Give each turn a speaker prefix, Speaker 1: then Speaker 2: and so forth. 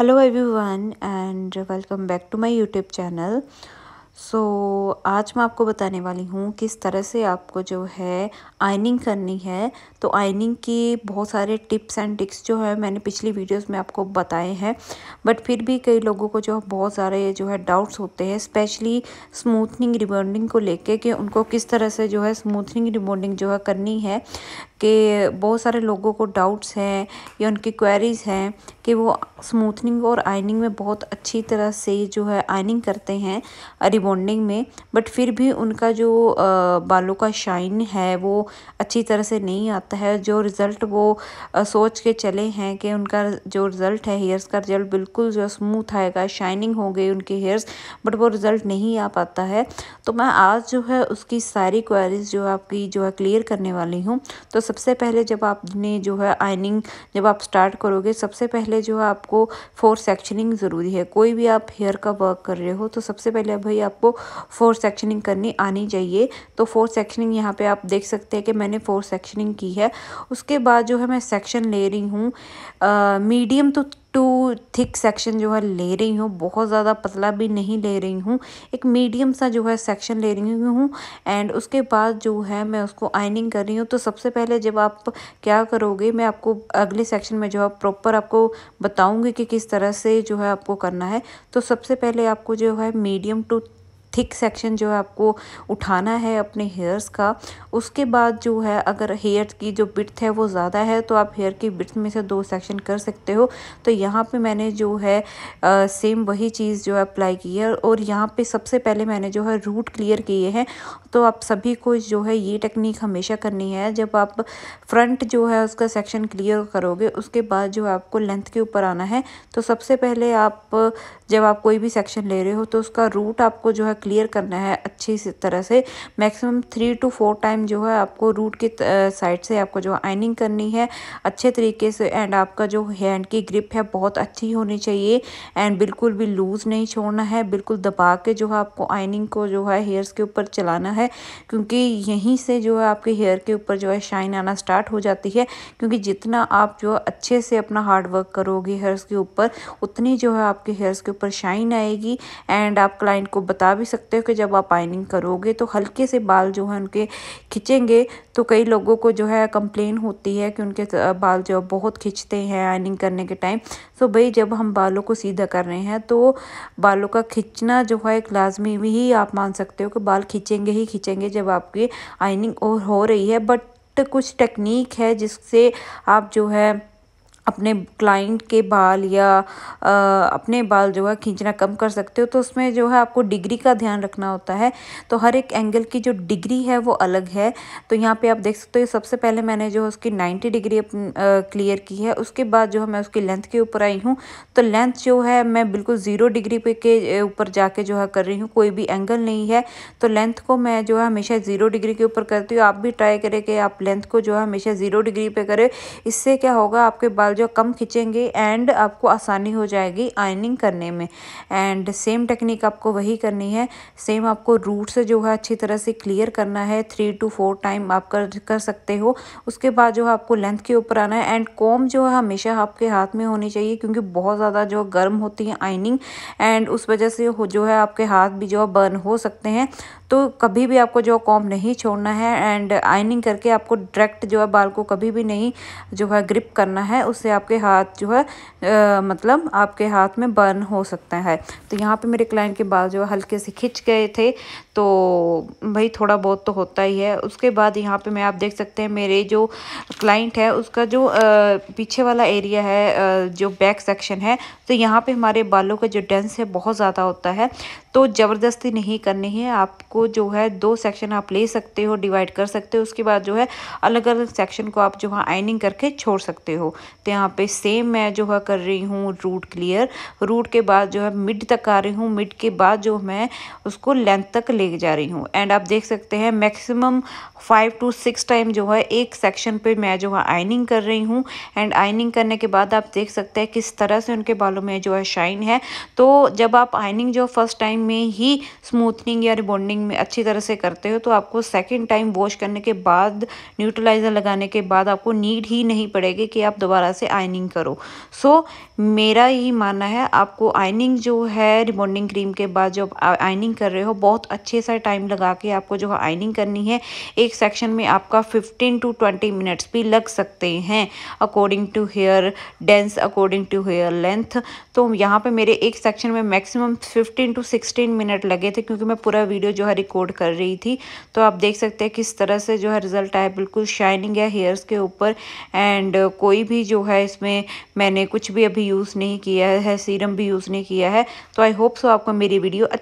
Speaker 1: hello everyone and welcome back to my YouTube channel so आज मैं आपको बताने वाली हूँ किस तरह से आपको जो है आइनिंग करनी है तो आइनिंग की बहुत सारे टिप्स एंड टिक्स जो है मैंने पिछली वीडियोस में आपको बताए हैं बट फिर भी कई लोगों को जो बहुत सारे जो है डाउट्स होते हैं स्पेशली स्मूथनिंग रिबॉन्डिंग को लेके कि उनको किस तरह से जो है स्मूथनिंग रिबॉन्डिंग जो है करनी है कि बहुत सारे लोगों को डाउट्स हैं या उनकी क्वेरीज़ हैं कि वो स्मूथनिंग और आइनिंग में बहुत अच्छी तरह से जो है आइनिंग करते हैं रिबॉन्डिंग में बट फिर भी उनका जो बालों का शाइन है वो अच्छी तरह से नहीं आता है जो रिज़ल्ट वो सोच के चले हैं कि उनका जो रिज़ल्ट है हेयर्स का रिज़ल्ट बिल्कुल जो स्मूथ आएगा शाइनिंग हो गई उनके हेयर्स बट वो रिज़ल्ट नहीं आ पाता है तो मैं आज जो है उसकी सारी क्वेरीज जो आपकी जो है क्लियर करने वाली हूँ तो सबसे पहले जब आपने जो है आयनिंग जब आप स्टार्ट करोगे सबसे पहले जो है आपको फोर सेक्शनिंग ज़रूरी है कोई भी आप हेयर का वर्क कर रहे हो तो सबसे पहले भाई आपको फोर सेक्शनिंग करनी आनी चाहिए तो फोर सेक्शनिंग यहाँ पे आप देख सकते हैं कि मैंने फोर सेक्शनिंग की है उसके बाद जो है मैं सेक्शन ले रही हूँ मीडियम तो टू थिक सेक्शन जो है ले रही हूँ बहुत ज़्यादा पतला भी नहीं ले रही हूँ एक मीडियम सा जो है सेक्शन ले रही हूँ एंड उसके बाद जो है मैं उसको आइनिंग कर रही हूँ तो सबसे पहले जब आप क्या करोगे मैं आपको अगले सेक्शन में जो है प्रॉपर आपको बताऊँगी कि किस तरह से जो है आपको करना है तो सबसे पहले आपको जो है मीडियम टू थिक सेक्शन जो है आपको उठाना है अपने हेयर्स का उसके बाद जो है अगर हेयर की जो बिट्थ है वो ज़्यादा है तो आप हेयर की बिट्थ में से दो सेक्शन कर सकते हो तो यहाँ पे मैंने जो है आ, सेम वही चीज़ जो है अप्लाई की है और यहाँ पे सबसे पहले मैंने जो है रूट क्लियर किए हैं तो आप सभी को जो है ये टेक्निक हमेशा करनी है जब आप फ्रंट जो है उसका सेक्शन क्लियर करोगे उसके बाद जो है आपको लेंथ के ऊपर आना है तो सबसे पहले आप जब आप कोई भी सेक्शन ले रहे हो तो उसका रूट आपको जो है क्लियर करना है अच्छी से तरह से maximum three to four time जो है आपको रूट के साइड से आपको जो आइनिंग करनी है अच्छे तरीके से एंड आपका जो हैंड की ग्रिप है बहुत अच्छी होनी चाहिए एंड बिल्कुल भी लूज़ नहीं छोड़ना है बिल्कुल दबा के जो है आपको आइनिंग को जो है हेयर्स के ऊपर चलाना है क्योंकि यहीं से जो है आपके हेयर के ऊपर जो है शाइन आना स्टार्ट हो जाती है क्योंकि जितना आप जो अच्छे से अपना हार्ड वर्क करोगे हेयर्स के ऊपर उतनी जो है आपके हेयर्स के ऊपर शाइन आएगी एंड आप क्लाइंट को बता भी सकते हो कि जब आप आयनिंग करोगे तो हल्के से बाल जो है उनके खिंचेंगे तो कई लोगों को जो है कंप्लेन होती है कि उनके बाल जो बहुत खिंचते हैं आयनिंग करने के टाइम तो भाई जब हम बालों को सीधा कर रहे हैं तो बालों का खिंचना जो है एक लाजमी भी ही आप मान सकते हो कि बाल खिंचेंगे ही खिंचेंगे जब आपकी आयनिंग हो रही है बट कुछ टेक्निक है जिससे आप जो है अपने क्लाइंट के बाल या अपने बाल जो है खींचना कम कर सकते हो तो उसमें जो है आपको डिग्री का ध्यान रखना होता है तो हर एक एंगल की जो डिग्री है वो अलग है तो यहाँ पे आप देख सकते हो सबसे पहले मैंने जो है उसकी 90 डिग्री क्लियर की है उसके बाद जो है मैं उसकी लेंथ के ऊपर आई हूँ तो लेंथ जो है मैं बिल्कुल ज़ीरो डिग्री पे के ऊपर जाके जो है कर रही हूँ कोई भी एंगल नहीं है तो लेंथ को मैं जो है हमेशा ज़ीरो डिग्री के ऊपर करती हूँ आप भी ट्राई करें कि आप लेंथ को जो है हमेशा ज़ीरो डिग्री पे करें इससे क्या होगा आपके बाल बाल जो कम खींचेंगे एंड आपको आसानी हो जाएगी आयनिंग करने में एंड सेम टेक्निक आपको वही करनी है सेम आपको रूट्स जो है अच्छी तरह से क्लियर करना है थ्री टू फोर टाइम आप कर कर सकते हो उसके बाद जो है आपको लेंथ के ऊपर आना है एंड कॉम जो है हमेशा आपके हाथ में होनी चाहिए क्योंकि बहुत ज़्यादा जो गर्म होती है आइनिंग एंड उस वजह से जो है आपके हाथ भी जो है बर्न हो सकते हैं तो कभी भी आपको जो कॉम नहीं छोड़ना है एंड आइनिंग करके आपको डायरेक्ट जो है बाल को कभी भी नहीं जो है ग्रिप करना है उस उससे आपके हाथ जो है आ, मतलब आपके हाथ में बर्न हो सकता है तो यहाँ पे मेरे क्लाइंट के बाल जो है हल्के से खिंच गए थे तो भाई थोड़ा बहुत तो होता ही है उसके बाद यहाँ पे मैं आप देख सकते हैं मेरे जो क्लाइंट है उसका जो आ, पीछे वाला एरिया है आ, जो बैक सेक्शन है तो यहाँ पर हमारे बालों का जो डेंस है बहुत ज़्यादा होता है तो ज़बरदस्ती नहीं करनी है आपको जो है दो सेक्शन आप ले सकते हो डिवाइड कर सकते हो उसके बाद जो है अलग अलग सेक्शन को आप जो हाँ आइनिंग करके छोड़ सकते हो सकते हैं यहाँ पे सेम मैं जो है कर रही हूँ रूट क्लियर रूट के बाद जो है मिड तक आ रही हूँ मिड के बाद जो मैं उसको लेंथ तक ले जा रही हूँ एंड आप देख सकते हैं maximum five to six time जो है एक सेक्शन पे मैं जो है आइनिंग कर रही हूँ एंड आइनिंग करने के बाद आप देख सकते हैं किस तरह से उनके बालों में जो है शाइन है तो जब आप आइनिंग जो फर्स्ट टाइम में ही स्मूथनिंग या रिबॉन्डिंग में अच्छी तरह से करते हो तो आपको सेकेंड टाइम वॉश करने के बाद न्यूट्रलाइज़र लगाने के बाद आपको नीड ही नहीं पड़ेगी कि आप दोबारा से आइनिंग करो सो so, मेरा यही मानना है आपको आइनिंग जो है रिबॉन्डिंग क्रीम के बाद जो आइनिंग कर रहे हो बहुत अच्छे सा टाइम लगा के आपको जो है आइनिंग करनी है एक सेक्शन में आपका फिफ्टीन टू ट्वेंटी मिनट्स भी लग सकते हैं according to hair dense according to hair length तो यहाँ पर मेरे एक सेक्शन में maximum fifteen to sixteen minute लगे थे क्योंकि मैं पूरा वीडियो जो है रिकॉर्ड कर रही थी तो आप देख सकते हैं किस तरह से जो है रिजल्ट आया बिल्कुल शाइनिंग है हेयर्स के ऊपर एंड कोई भी जो है इसमें मैंने कुछ भी अभी यूज़ नहीं किया है सीरम भी यूज़ नहीं किया है तो आई होप सो आपको मेरी वीडियो अच्छी